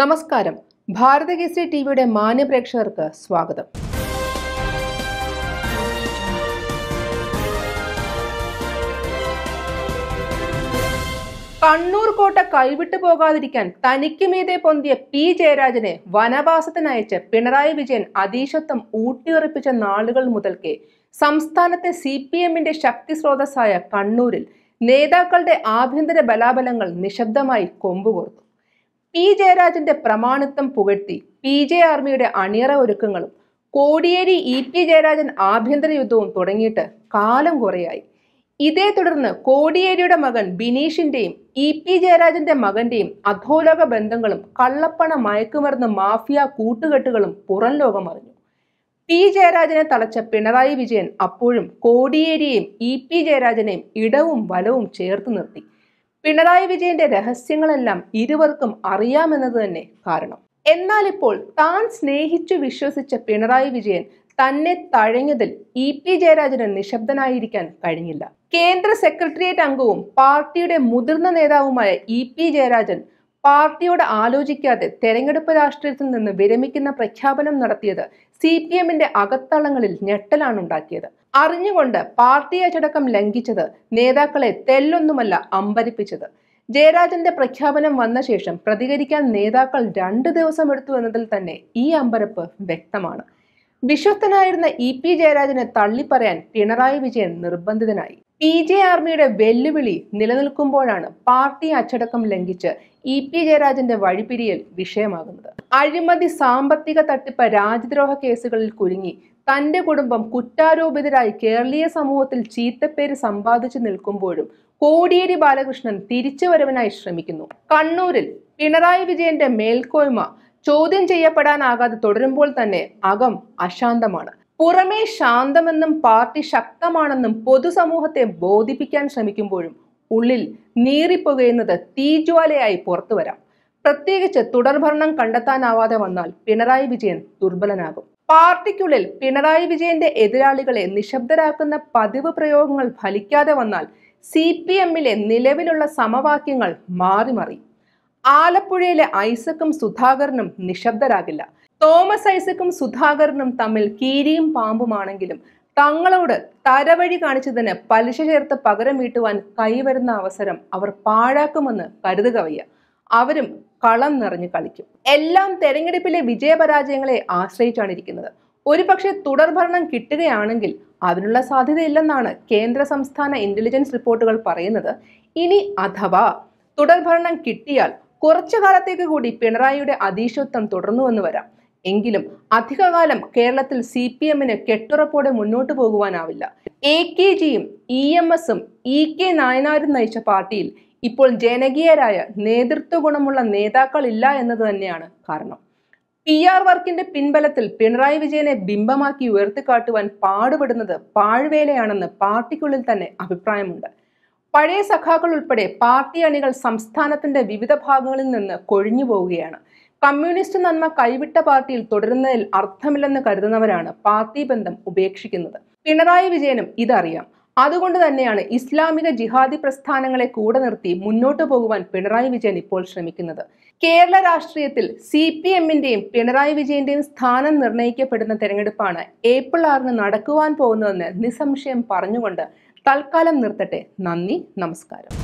നമസ്കാരം ഭാരത കേസരി ടിവിയുടെ മാന്യപ്രേക്ഷകർക്ക് സ്വാഗതം കണ്ണൂർ കോട്ട കൈവിട്ടു പോകാതിരിക്കാൻ തനിക്ക് മീതെ പൊന്തിയ പി ജയരാജനെ വനവാസത്തിനയച്ച് പിണറായി വിജയൻ അതീശത്വം ഊട്ടിയുറപ്പിച്ച നാളുകൾ മുതൽക്കേ സംസ്ഥാനത്തെ സി പി എമ്മിന്റെ ശക്തി സ്രോതസ്സായ കണ്ണൂരിൽ നേതാക്കളുടെ ആഭ്യന്തര ബലാബലങ്ങൾ നിശബ്ദമായി കൊമ്പുകോർത്തു പി ജയരാജന്റെ പ്രമാണിത്വം പുകഴ്ത്തി പി ജെ ആർമിയുടെ അണിയറ ഒരുക്കങ്ങളും കോടിയേരി ഇ പി ജയരാജൻ ആഭ്യന്തര യുദ്ധവും തുടങ്ങിയിട്ട് കാലം കുറയായി ഇതേ തുടർന്ന് കോടിയേരിയുടെ മകൻ ബിനീഷിന്റെയും ഇ പി ജയരാജന്റെ മകന്റെയും അധോലോക ബന്ധങ്ങളും കള്ളപ്പണ മയക്കുമരുന്ന് മാഫിയ കൂട്ടുകെട്ടുകളും പുറം ലോകം അറിഞ്ഞു പി ജയരാജനെ തളച്ച പിണറായി വിജയൻ അപ്പോഴും കോടിയേരിയെയും ഇ പി ജയരാജനെയും ഇടവും വലവും ചേർത്ത് നിർത്തി പിണറായി വിജയന്റെ രഹസ്യങ്ങളെല്ലാം ഇരുവർക്കും അറിയാമെന്നത് തന്നെ കാരണം എന്നാൽ ഇപ്പോൾ താൻ സ്നേഹിച്ചു വിശ്വസിച്ച പിണറായി വിജയൻ തന്നെ തഴഞ്ഞതിൽ ഇ പി ജയരാജന് നിശബ്ദനായിരിക്കാൻ കഴിഞ്ഞില്ല കേന്ദ്ര സെക്രട്ടേറിയറ്റ് അംഗവും പാർട്ടിയുടെ മുതിർന്ന നേതാവുമായ ഇ പി ജയരാജൻ പാർട്ടിയോട് ആലോചിക്കാതെ തെരഞ്ഞെടുപ്പ് രാഷ്ട്രീയത്തിൽ നിന്ന് വിരമിക്കുന്ന പ്രഖ്യാപനം നടത്തിയത് സി പി എമ്മിന്റെ അകത്തളങ്ങളിൽ ഞെട്ടലാണ് ഉണ്ടാക്കിയത് അറിഞ്ഞുകൊണ്ട് പാർട്ടി അച്ചടക്കം ലംഘിച്ചത് നേതാക്കളെ തെല്ലൊന്നുമല്ല അമ്പരിപ്പിച്ചത് ജയരാജന്റെ പ്രഖ്യാപനം വന്ന ശേഷം പ്രതികരിക്കാൻ നേതാക്കൾ രണ്ട് ദിവസം എടുത്തു എന്നതിൽ തന്നെ ഈ അമ്പരപ്പ് വ്യക്തമാണ് വിശ്വസ്തനായിരുന്ന ഇ പി ജയരാജനെ തള്ളിപ്പറയാൻ പിണറായി വിജയൻ നിർബന്ധിതനായി പി ജെ ആർമിയുടെ വെല്ലുവിളി നിലനിൽക്കുമ്പോഴാണ് പാർട്ടി അച്ചടക്കം ലംഘിച്ച് ഇ പി ജയരാജന്റെ വഴിപിരിയൽ വിഷയമാകുന്നത് അഴിമതി സാമ്പത്തിക തട്ടിപ്പ് രാജ്യദ്രോഹ കേസുകളിൽ കുരുങ്ങി തന്റെ കുടുംബം കുറ്റാരോപിതരായി കേരളീയ സമൂഹത്തിൽ ചീത്തപ്പേര് സമ്പാദിച്ചു നിൽക്കുമ്പോഴും കോടിയേരി ബാലകൃഷ്ണൻ തിരിച്ചുവരവനായി ശ്രമിക്കുന്നു കണ്ണൂരിൽ പിണറായി വിജയന്റെ മേൽക്കോയ്മ ചോദ്യം ചെയ്യപ്പെടാനാകാതെ തുടരുമ്പോൾ തന്നെ അകം അശാന്തമാണ് പുറമേ ശാന്തമെന്നും പാർട്ടി ശക്തമാണെന്നും പൊതുസമൂഹത്തെ ബോധിപ്പിക്കാൻ ശ്രമിക്കുമ്പോഴും ഉള്ളിൽ നീറിപ്പുകയുന്നത് തീജ്വാലയായി പുറത്തു വരാം പ്രത്യേകിച്ച് തുടർഭരണം കണ്ടെത്താനാവാതെ വന്നാൽ പിണറായി വിജയൻ ദുർബലനാകും പാർട്ടിക്കുള്ളിൽ പിണറായി വിജയന്റെ എതിരാളികളെ നിശബ്ദരാക്കുന്ന പതിവ് പ്രയോഗങ്ങൾ ഫലിക്കാതെ വന്നാൽ സി പി എമ്മിലെ നിലവിലുള്ള സമവാക്യങ്ങൾ മാറിമറി ആലപ്പുഴയിലെ ഐസക്കും സുധാകരനും നിശബ്ദരാകില്ല തോമസ് ഐസക്കും സുധാകരനും തമ്മിൽ കീരിയും പാമ്പുമാണെങ്കിലും തങ്ങളോട് തരവഴി കാണിച്ചതിന് പലിശ ചേർത്ത് പകരം വീട്ടുവാൻ കൈവരുന്ന അവസരം അവർ പാഴാക്കുമെന്ന് കരുതുക വയ്യ അവരും കളം നിറഞ്ഞു കളിക്കും എല്ലാം തെരഞ്ഞെടുപ്പിലെ വിജയപരാജയങ്ങളെ ആശ്രയിച്ചാണ് ഇരിക്കുന്നത് പക്ഷേ തുടർഭരണം കിട്ടുകയാണെങ്കിൽ അതിനുള്ള സാധ്യതയില്ലെന്നാണ് കേന്ദ്ര സംസ്ഥാന ഇന്റലിജൻസ് റിപ്പോർട്ടുകൾ പറയുന്നത് ഇനി അഥവാ തുടർഭരണം കിട്ടിയാൽ കുറച്ചു കാലത്തേക്ക് കൂടി പിണറായിയുടെ അതീശത്വം തുടർന്നുവെന്ന് വരാം എങ്കിലും അധികകാലം കേരളത്തിൽ സി പി എമ്മിന് കെട്ടുറപ്പോടെ മുന്നോട്ട് പോകുവാനാവില്ല എ കെ ജിയും ഇ എം എസും ഇ കെ നായനാരും നയിച്ച പാർട്ടിയിൽ ഇപ്പോൾ ജനകീയരായ നേതൃത്വ ഗുണമുള്ള നേതാക്കളില്ല എന്നത് തന്നെയാണ് കാരണം പി ആർ വർക്കിന്റെ പിൻബലത്തിൽ പിണറായി വിജയനെ ബിംബമാക്കി ഉയർത്തിക്കാട്ടുവാൻ പാടുപെടുന്നത് പാഴ്വേലയാണെന്ന് പാർട്ടിക്കുള്ളിൽ തന്നെ അഭിപ്രായമുണ്ട് പഴയ സഖാക്കൾ ഉൾപ്പെടെ പാർട്ടി അണികൾ സംസ്ഥാനത്തിന്റെ വിവിധ ഭാഗങ്ങളിൽ നിന്ന് കൊഴിഞ്ഞു പോവുകയാണ് കമ്മ്യൂണിസ്റ്റ് നന്മ കൈവിട്ട പാർട്ടിയിൽ തുടരുന്നതിൽ അർത്ഥമില്ലെന്ന് കരുതുന്നവരാണ് പാർട്ടി ബന്ധം ഉപേക്ഷിക്കുന്നത് പിണറായി വിജയനും ഇതറിയാം അതുകൊണ്ട് തന്നെയാണ് ഇസ്ലാമിക ജിഹാദി പ്രസ്ഥാനങ്ങളെ കൂടെ നിർത്തി മുന്നോട്ടു പോകുവാൻ പിണറായി വിജയൻ ഇപ്പോൾ ശ്രമിക്കുന്നത് കേരള രാഷ്ട്രീയത്തിൽ സി പി എമ്മിന്റെയും പിണറായി വിജയന്റെയും സ്ഥാനം നിർണയിക്കപ്പെടുന്ന തെരഞ്ഞെടുപ്പാണ് ഏപ്രിൽ ആറിന് നടക്കുവാൻ പോകുന്നതെന്ന് നിസ്സംശയം പറഞ്ഞുകൊണ്ട് തൽക്കാലം നിർത്തട്ടെ നന്ദി നമസ്കാരം